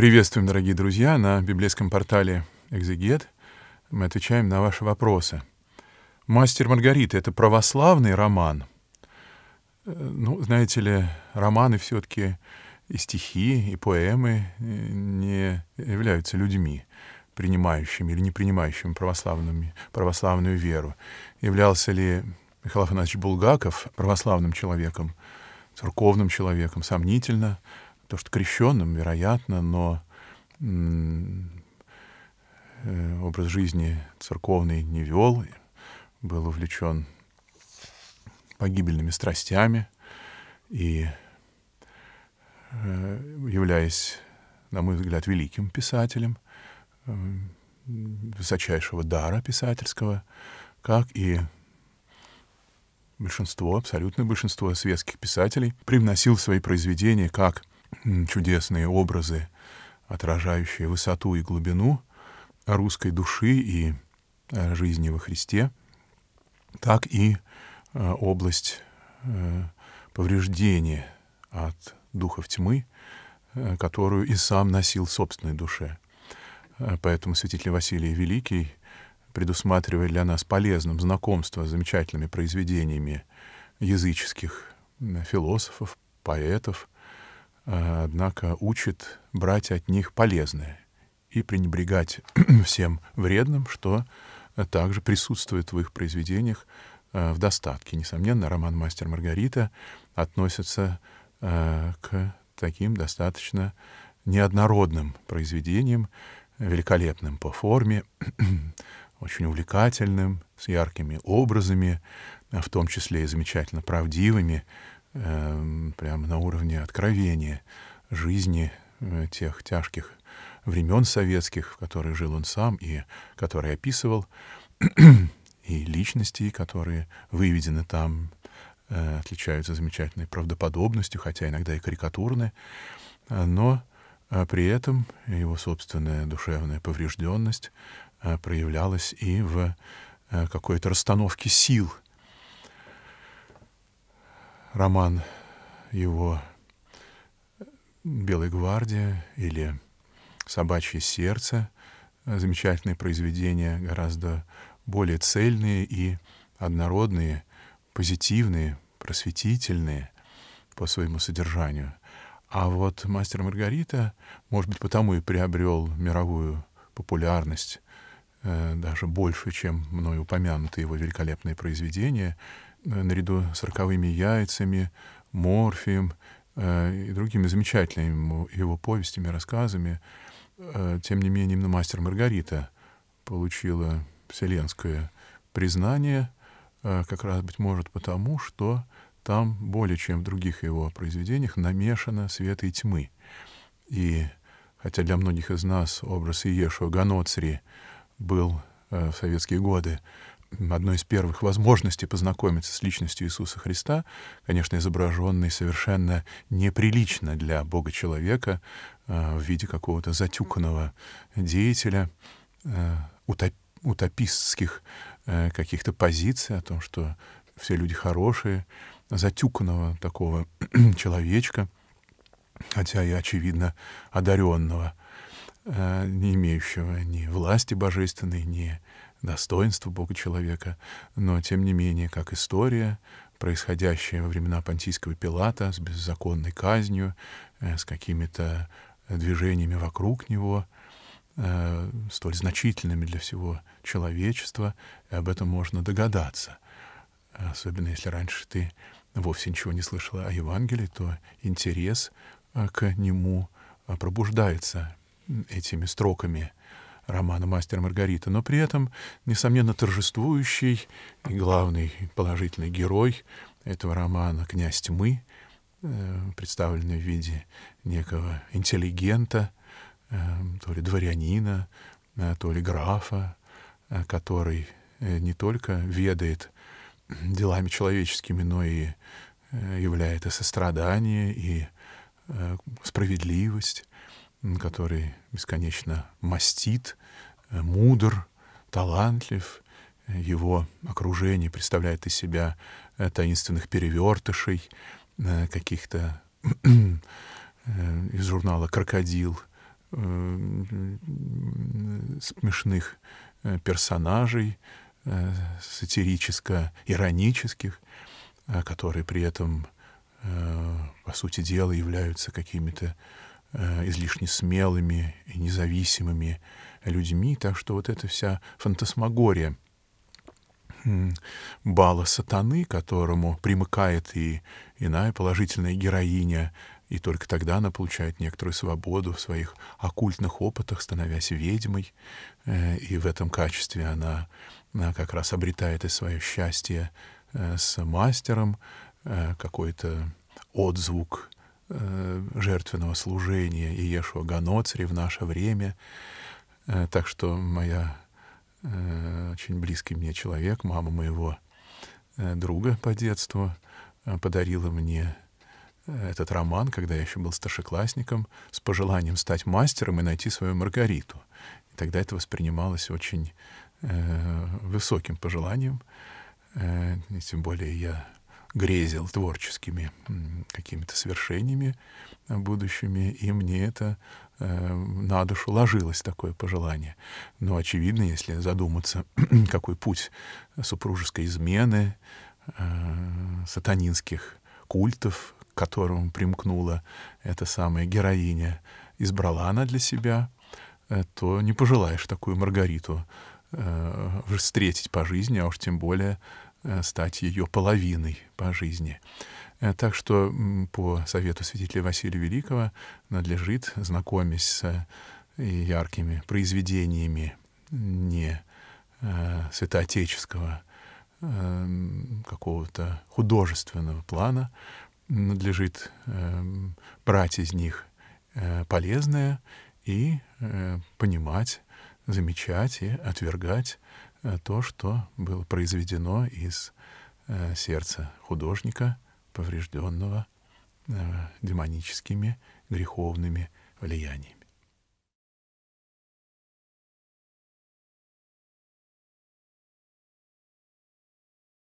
Приветствуем, дорогие друзья, на библейском портале «Экзегет». Мы отвечаем на ваши вопросы. «Мастер Маргарита» — это православный роман? Э, ну, знаете ли, романы все-таки и стихи, и поэмы э, не являются людьми, принимающими или не принимающими православными, православную веру. Являлся ли Михаил Афанасьевич Булгаков православным человеком, церковным человеком? Сомнительно то, что крещенным, вероятно, но э, образ жизни церковный не вел, был увлечен погибельными страстями и, э, являясь, на мой взгляд, великим писателем, э, высочайшего дара писательского, как и большинство, абсолютное большинство светских писателей, привносил свои произведения как чудесные образы, отражающие высоту и глубину русской души и э, жизни во Христе, так и э, область э, повреждения от духов тьмы, которую и сам носил в собственной душе. Поэтому святитель Василий Великий предусматривает для нас полезным знакомство с замечательными произведениями языческих философов, поэтов, Э, однако учит брать от них полезное и пренебрегать всем вредным, что также присутствует в их произведениях э, в достатке. Несомненно, роман «Мастер Маргарита» относится э, к таким достаточно неоднородным произведениям, великолепным по форме, очень увлекательным, с яркими образами, в том числе и замечательно правдивыми, э, прямо на уровне откровения жизни э, тех тяжких времен советских, в которые жил он сам и которые описывал, и личностей, которые выведены там, э, отличаются замечательной правдоподобностью, хотя иногда и карикатурны, э, но при этом его собственная душевная поврежденность проявлялась и в какой-то расстановке сил — роман его «Белая гвардия» или «Собачье сердце», замечательные произведения, гораздо более цельные и однородные, позитивные, просветительные по своему содержанию. А вот «Мастер Маргарита», может быть, потому и приобрел мировую популярность, э, даже больше, чем мною упомянутые его великолепные произведения — Э, наряду с «Роковыми яйцами», «Морфием» э, и другими замечательными его повестями, рассказами. Э, тем не менее, именно «Мастер Маргарита» получила вселенское признание, как раз, быть может, потому, что там более чем в других его произведениях намешано света и тьмы. И хотя для многих из нас образ Иешуа Ганоцри был в советские годы одной из первых возможностей познакомиться с личностью Иисуса Христа, конечно, изображенной совершенно неприлично для Бога человека э, в виде какого-то затюканного деятеля, э, утопистских э, каких-то позиций о том, что все люди хорошие, затюканного такого человечка, хотя и, очевидно, одаренного, не имеющего ни власти божественной, ни достоинство Бога человека, но тем не менее, как история, происходящая во времена Понтийского Пилата с беззаконной казнью, э, с какими-то движениями вокруг него, э, столь значительными для всего человечества, и об этом можно догадаться. Особенно если раньше ты вовсе ничего не слышала о Евангелии, то интерес э, к нему пробуждается этими строками романа «Мастер Маргарита», но при этом, несомненно, торжествующий и главный положительный герой этого романа «Князь тьмы», э, представленный в виде некого интеллигента, э, то ли дворянина, э, то ли графа, который не только ведает делами человеческими, но и является сострадание, и справедливость который бесконечно мастит, э, мудр, талантлив. Его окружение представляет из себя э, таинственных перевертышей, э, каких-то из журнала «Крокодил», смешных персонажей, сатирическо-иронических, которые при этом, по сути дела, являются какими-то Э, излишне смелыми и независимыми людьми, так что вот эта вся фантасмагория бала сатаны, которому примыкает и иная положительная героиня, и только тогда она получает некоторую свободу в своих оккультных опытах, становясь ведьмой, э, и в этом качестве она, она как раз обретает и свое счастье э, с мастером, какой-то отзвук Э, жертвенного служения и Ешуа Ганоцри в наше время. Э, так что моя э, очень близкий мне человек, мама моего друга по детству, подарила мне этот роман, когда я еще был старшеклассником, с пожеланием стать мастером и найти свою Маргариту. И тогда это воспринималось очень высоким пожеланием. и тем более я грезил творческими какими-то свершениями будущими, и мне это э, на душу ложилось такое пожелание. Но очевидно, если задуматься, какой путь супружеской измены, э, сатанинских культов, к которому примкнула эта самая героиня, избрала она для себя, э, то не пожелаешь такую Маргариту э, встретить по жизни, а уж тем более Э, стать ее половиной по жизни. Э, так что по совету святителя Василия Великого надлежит, знакомясь с э, яркими произведениями не святоотеческого эм, какого-то художественного плана, надлежит эм, брать из них полезное и понимать, замечать и отвергать Э, то, что было произведено из э, сердца художника, поврежденного э, демоническими греховными влияниями.